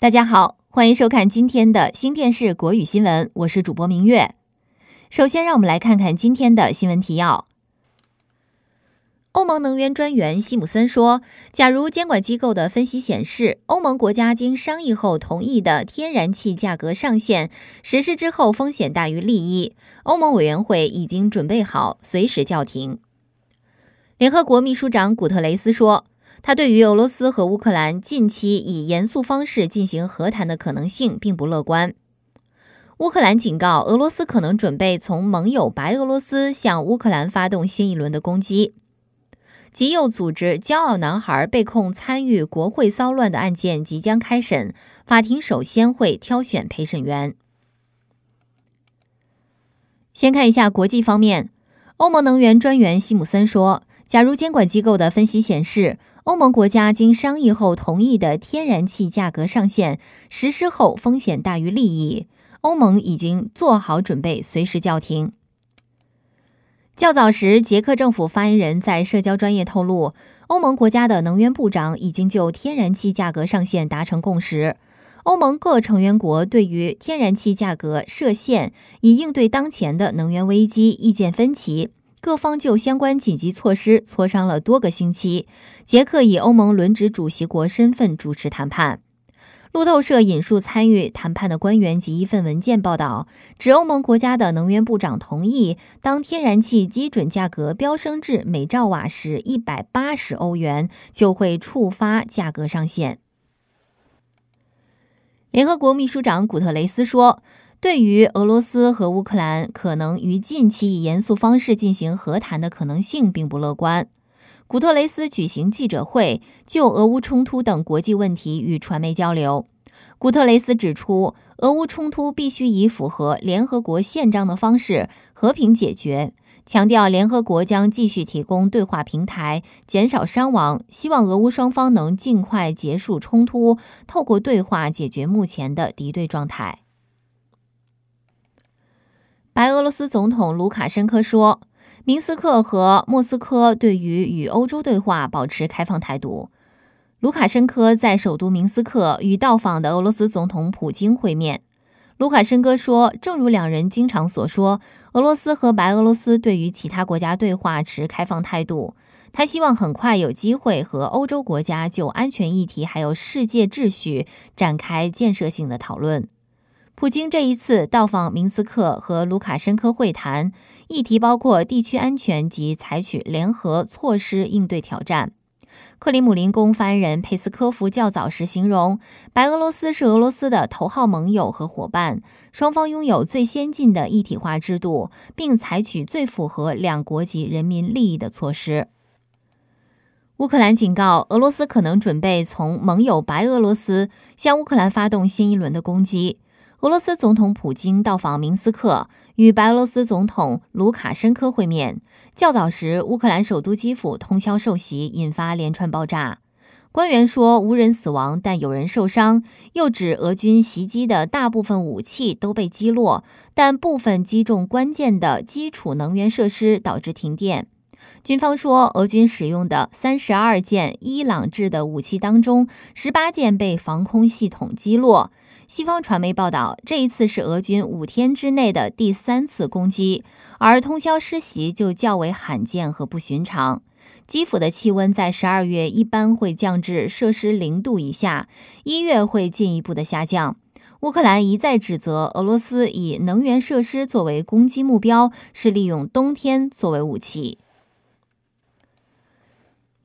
大家好，欢迎收看今天的《新电视国语新闻》，我是主播明月。首先，让我们来看看今天的新闻提要。欧盟能源专员西姆森说：“假如监管机构的分析显示，欧盟国家经商议后同意的天然气价格上限实施之后风险大于利益，欧盟委员会已经准备好随时叫停。”联合国秘书长古特雷斯说。他对于俄罗斯和乌克兰近期以严肃方式进行和谈的可能性并不乐观。乌克兰警告俄罗斯可能准备从盟友白俄罗斯向乌克兰发动新一轮的攻击。极右组织“骄傲男孩”被控参与国会骚乱的案件即将开审，法庭首先会挑选陪审员。先看一下国际方面，欧盟能源专员西姆森说：“假如监管机构的分析显示。”欧盟国家经商议后同意的天然气价格上限实施后，风险大于利益。欧盟已经做好准备，随时叫停。较早时，捷克政府发言人在社交专业透露，欧盟国家的能源部长已经就天然气价格上限达成共识。欧盟各成员国对于天然气价格设限以应对当前的能源危机意见分歧。各方就相关紧急措施磋商了多个星期。捷克以欧盟轮值主席国身份主持谈判。路透社引述参与谈判的官员及一份文件报道，指欧盟国家的能源部长同意，当天然气基准价格飙升至每兆瓦时180欧元，就会触发价格上限。联合国秘书长古特雷斯说。对于俄罗斯和乌克兰可能于近期以严肃方式进行和谈的可能性，并不乐观。古特雷斯举行记者会，就俄乌冲突等国际问题与传媒交流。古特雷斯指出，俄乌冲突必须以符合联合国宪章的方式和平解决，强调联合国将继续提供对话平台，减少伤亡，希望俄乌双方能尽快结束冲突，透过对话解决目前的敌对状态。白俄罗斯总统卢卡申科说，明斯克和莫斯科对于与欧洲对话保持开放态度。卢卡申科在首都明斯克与到访的俄罗斯总统普京会面。卢卡申科说，正如两人经常所说，俄罗斯和白俄罗斯对于其他国家对话持开放态度。他希望很快有机会和欧洲国家就安全议题还有世界秩序展开建设性的讨论。普京这一次到访明斯克和卢卡申科会谈，议题包括地区安全及采取联合措施应对挑战。克里姆林宫发言人佩斯科夫较早时形容，白俄罗斯是俄罗斯的头号盟友和伙伴，双方拥有最先进的一体化制度，并采取最符合两国及人民利益的措施。乌克兰警告，俄罗斯可能准备从盟友白俄罗斯向乌克兰发动新一轮的攻击。俄罗斯总统普京到访明斯克，与白俄罗斯总统卢卡申科会面。较早时，乌克兰首都基辅通宵受袭，引发连串爆炸。官员说，无人死亡，但有人受伤。又指俄军袭击的大部分武器都被击落，但部分击中关键的基础能源设施，导致停电。军方说，俄军使用的三十二件伊朗制的武器当中，十八件被防空系统击落。西方传媒报道，这一次是俄军五天之内的第三次攻击，而通宵施袭就较为罕见和不寻常。基辅的气温在十二月一般会降至摄氏零度以下，一月会进一步的下降。乌克兰一再指责俄罗斯以能源设施作为攻击目标，是利用冬天作为武器。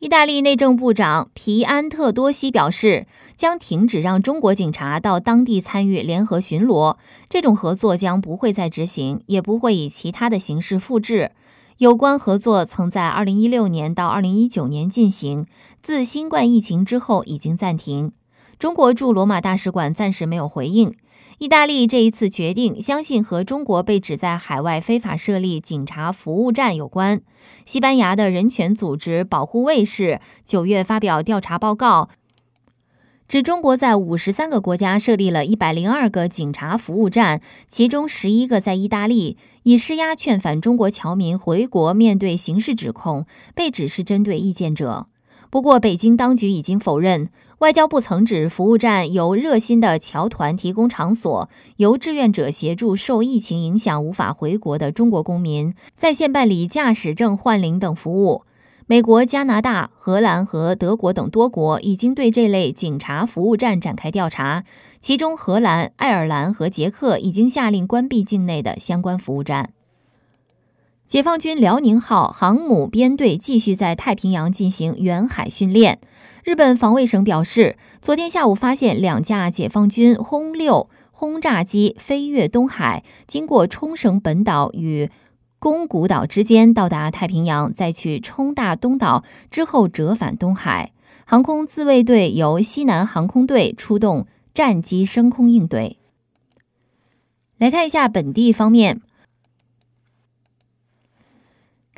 意大利内政部长皮安特多西表示，将停止让中国警察到当地参与联合巡逻，这种合作将不会再执行，也不会以其他的形式复制。有关合作曾在2016年到2019年进行，自新冠疫情之后已经暂停。中国驻罗马大使馆暂时没有回应。意大利这一次决定，相信和中国被指在海外非法设立警察服务站有关。西班牙的人权组织保护卫士九月发表调查报告，指中国在五十三个国家设立了一百零二个警察服务站，其中十一个在意大利，以施压劝返中国侨民回国，面对刑事指控，被指是针对意见者。不过，北京当局已经否认，外交部曾指服务站由热心的侨团提供场所，由志愿者协助受疫情影响无法回国的中国公民在线办理驾驶证换领等服务。美国、加拿大、荷兰和德国等多国已经对这类警察服务站展开调查，其中荷兰、爱尔兰和捷克已经下令关闭境内的相关服务站。解放军辽宁号航母编队继续在太平洋进行远海训练。日本防卫省表示，昨天下午发现两架解放军轰六轰炸机飞越东海，经过冲绳本岛与宫古岛之间，到达太平洋，再去冲大东岛之后折返东海。航空自卫队由西南航空队出动战机升空应对。来看一下本地方面。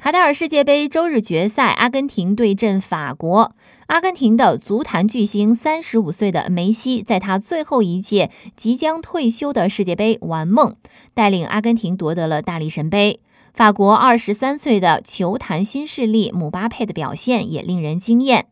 卡塔尔世界杯周日决赛，阿根廷对阵法国。阿根廷的足坛巨星，三十五岁的梅西，在他最后一届即将退休的世界杯玩梦，带领阿根廷夺得了大力神杯。法国二十三岁的球坛新势力姆巴佩的表现也令人惊艳。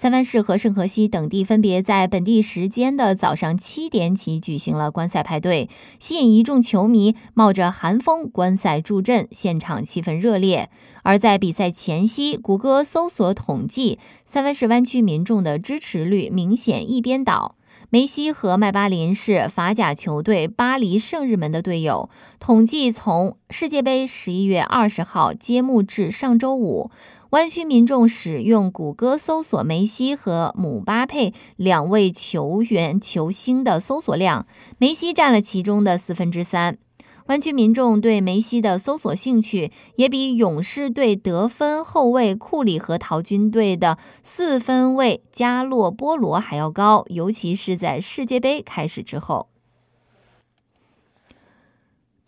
三藩市和圣荷西等地分别在本地时间的早上七点起举行了观赛派对，吸引一众球迷冒着寒风观赛助阵，现场气氛热烈。而在比赛前夕，谷歌搜索统计三藩市湾区民众的支持率明显一边倒。梅西和迈巴林是法甲球队巴黎圣日门的队友。统计从世界杯十一月二十号揭幕至上周五。湾区民众使用谷歌搜索梅西和姆巴佩两位球员球星的搜索量，梅西占了其中的四分之三。湾区民众对梅西的搜索兴趣也比勇士队得分后卫库里和淘军队的四分卫加洛波罗还要高，尤其是在世界杯开始之后。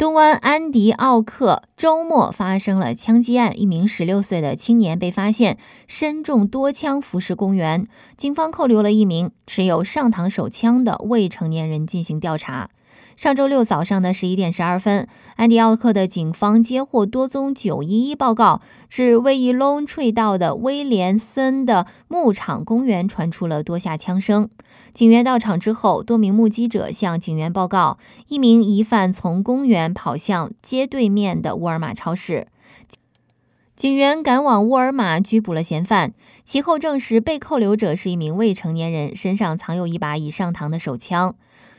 东湾安迪奥克周末发生了枪击案，一名16岁的青年被发现身中多枪，服饰公园。警方扣留了一名持有上膛手枪的未成年人进行调查。上周六早上的十一点十二分，安迪奥克的警方接获多宗911报告，至位于 l o n e t r e e 道的威廉森的牧场公园传出了多下枪声。警员到场之后，多名目击者向警员报告，一名疑犯从公园跑向街对面的沃尔玛超市。警员赶往沃尔玛拘捕了嫌犯，其后证实被扣留者是一名未成年人，身上藏有一把已上膛的手枪。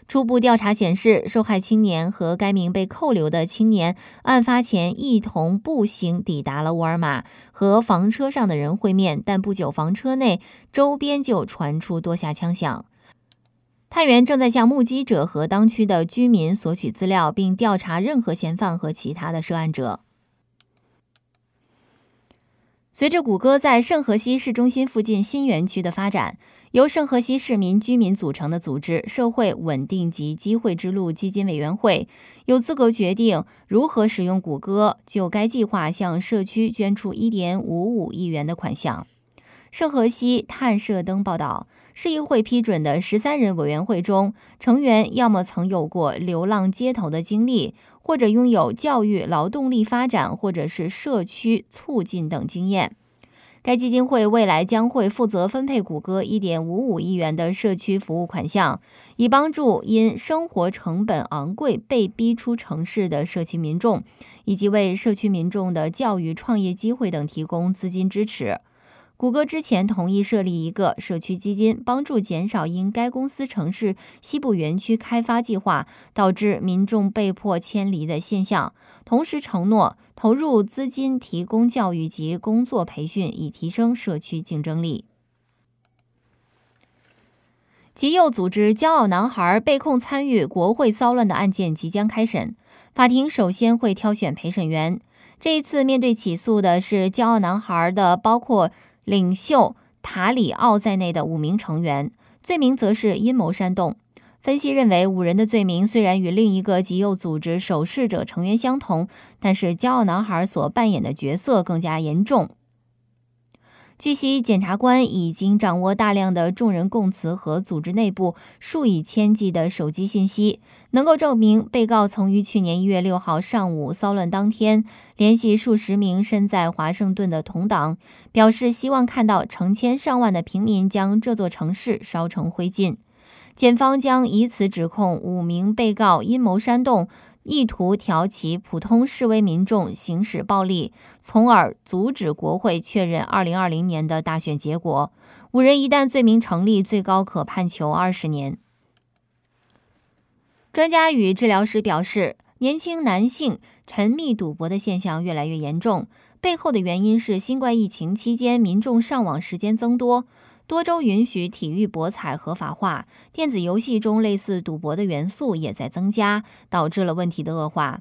初步调查显示，受害青年和该名被扣留的青年案发前一同步行抵达了沃尔玛，和房车上的人会面。但不久，房车内周边就传出多下枪响。探员正在向目击者和当区的居民索取资料，并调查任何嫌犯和其他的涉案者。随着谷歌在圣何西市中心附近新园区的发展。由圣河西市民居民组成的组织社会稳定及机会之路基金委员会有资格决定如何使用谷歌就该计划向社区捐出1.55亿元的款项。圣河西探射灯报道，市议会批准的十三人委员会中，成员要么曾有过流浪街头的经历，或者拥有教育、劳动力发展，或者是社区促进等经验。该基金会未来将会负责分配谷歌1.55亿元的社区服务款项，以帮助因生活成本昂贵被逼出城市的社区民众，以及为社区民众的教育、创业机会等提供资金支持。谷歌之前同意设立一个社区基金，帮助减少因该公司城市西部园区开发计划导致民众被迫迁离的现象。同时承诺投入资金，提供教育及工作培训，以提升社区竞争力。极右组织“骄傲男孩”被控参与国会骚乱的案件即将开审，法庭首先会挑选陪审员。这一次面对起诉的是“骄傲男孩”的包括。领袖塔里奥在内的五名成员，罪名则是阴谋煽动。分析认为，五人的罪名虽然与另一个极右组织守势者成员相同，但是骄傲男孩所扮演的角色更加严重。据悉，检察官已经掌握大量的众人供词和组织内部数以千计的手机信息，能够证明被告曾于去年一月六号上午骚乱当天联系数十名身在华盛顿的同党，表示希望看到成千上万的平民将这座城市烧成灰烬。检方将以此指控五名被告阴谋煽动。意图挑起普通示威民众行使暴力，从而阻止国会确认二零二零年的大选结果。五人一旦罪名成立，最高可判囚二十年。专家与治疗师表示，年轻男性沉迷赌博的现象越来越严重，背后的原因是新冠疫情期间民众上网时间增多。多州允许体育博彩合法化，电子游戏中类似赌博的元素也在增加，导致了问题的恶化。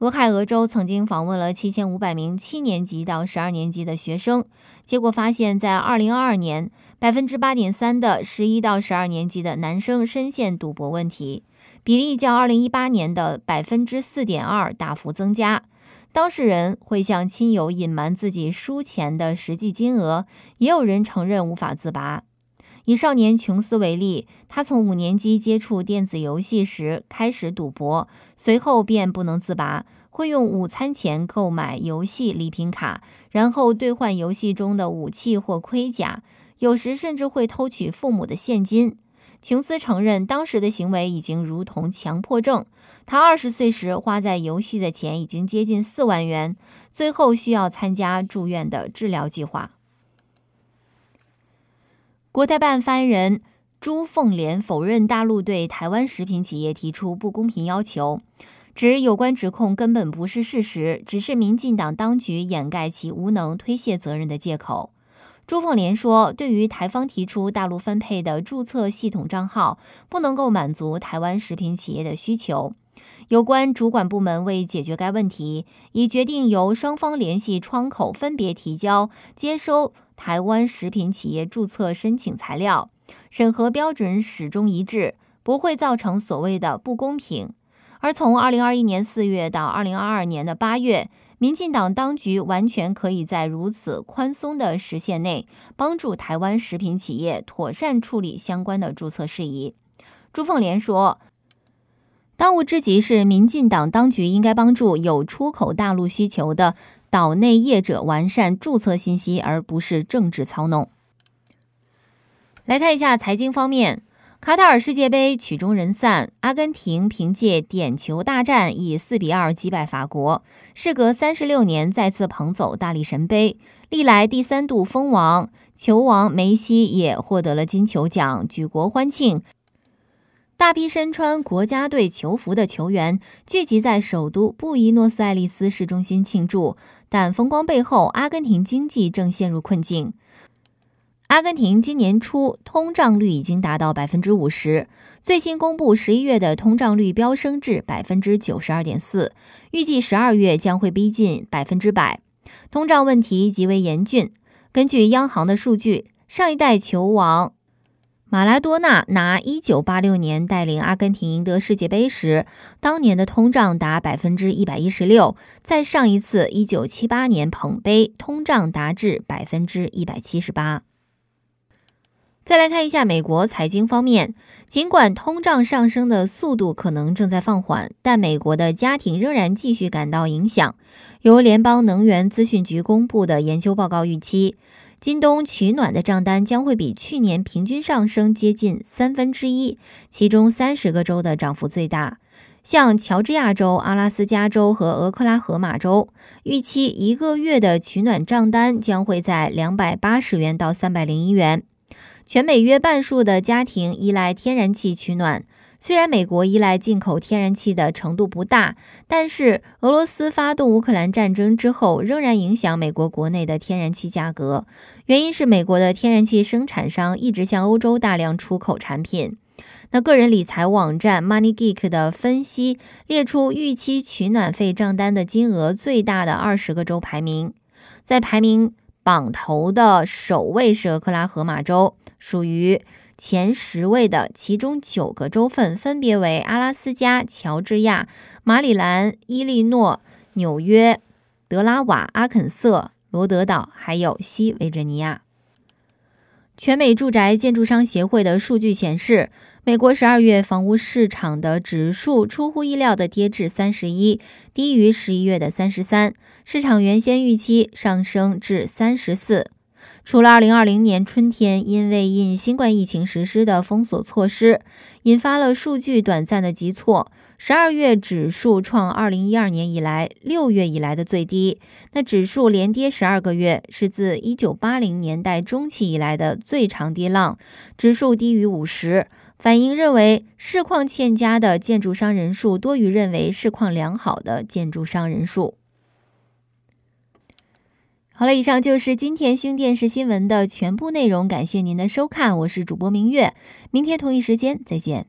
俄亥俄州曾经访问了七千五百名七年级到十二年级的学生，结果发现，在二零二二年，百分之八点三的十一到十二年级的男生深陷赌博问题，比例较二零一八年的百分之四点二大幅增加。当事人会向亲友隐瞒自己输钱的实际金额，也有人承认无法自拔。以少年琼斯为例，他从五年级接触电子游戏时开始赌博，随后便不能自拔，会用午餐钱购买游戏礼品卡，然后兑换游戏中的武器或盔甲，有时甚至会偷取父母的现金。琼斯承认，当时的行为已经如同强迫症。他二十岁时花在游戏的钱已经接近四万元，最后需要参加住院的治疗计划。国台办发言人朱凤莲否认大陆对台湾食品企业提出不公平要求，指有关指控根本不是事实，只是民进党当局掩盖其无能、推卸责任的借口。朱凤莲说：“对于台方提出大陆分配的注册系统账号不能够满足台湾食品企业的需求，有关主管部门为解决该问题，已决定由双方联系窗口分别提交接收台湾食品企业注册申请材料，审核标准始终一致，不会造成所谓的不公平。”而从二零二一年四月到二零二二年的八月。民进党当局完全可以在如此宽松的时限内，帮助台湾食品企业妥善处理相关的注册事宜。朱凤莲说：“当务之急是民进党当局应该帮助有出口大陆需求的岛内业者完善注册信息，而不是政治操弄。”来看一下财经方面。卡塔尔世界杯曲终人散，阿根廷凭借点球大战以四比二击败法国，时隔三十六年再次捧走大力神杯，历来第三度封王。球王梅西也获得了金球奖，举国欢庆。大批身穿国家队球服的球员聚集在首都布宜诺斯艾利斯市中心庆祝，但风光背后，阿根廷经济正陷入困境。阿根廷今年初通胀率已经达到百分之五十，最新公布十一月的通胀率飙升至百分之九十二点四，预计十二月将会逼近百分之百，通胀问题极为严峻。根据央行的数据，上一代球王马拉多纳拿一九八六年带领阿根廷赢得世界杯时，当年的通胀达百分之一百一十六，在上一次一九七八年捧杯，通胀达至百分之一百七十八。再来看一下美国财经方面，尽管通胀上升的速度可能正在放缓，但美国的家庭仍然继续感到影响。由联邦能源资讯局公布的研究报告预期，今冬取暖的账单将会比去年平均上升接近三分之一，其中三十个州的涨幅最大，像乔治亚州、阿拉斯加州和俄克拉荷马州，预期一个月的取暖账单将会在两百八十元到三百零一元。全美约半数的家庭依赖天然气取暖。虽然美国依赖进口天然气的程度不大，但是俄罗斯发动乌克兰战争之后，仍然影响美国国内的天然气价格。原因是美国的天然气生产商一直向欧洲大量出口产品。那个人理财网站 MoneyGeek 的分析列出预期取暖费账单的金额最大的二十个州排名，在排名榜头的首位是俄克拉荷马州。属于前十位的其中九个州份，分别为阿拉斯加、乔治亚、马里兰、伊利诺、纽约、德拉瓦、阿肯色、罗德岛，还有西维吉尼亚。全美住宅建筑商协会的数据显示，美国十二月房屋市场的指数出乎意料的跌至三十一，低于十一月的三十三，市场原先预期上升至三十四。除了2020年春天，因为因新冠疫情实施的封锁措施，引发了数据短暂的急挫。十二月指数创2012年以来六月以来的最低。那指数连跌十二个月，是自1980年代中期以来的最长跌浪。指数低于50，反映认为市况欠佳的建筑商人数多于认为市况良好的建筑商人数。好了，以上就是今天星电视新闻的全部内容。感谢您的收看，我是主播明月，明天同一时间再见。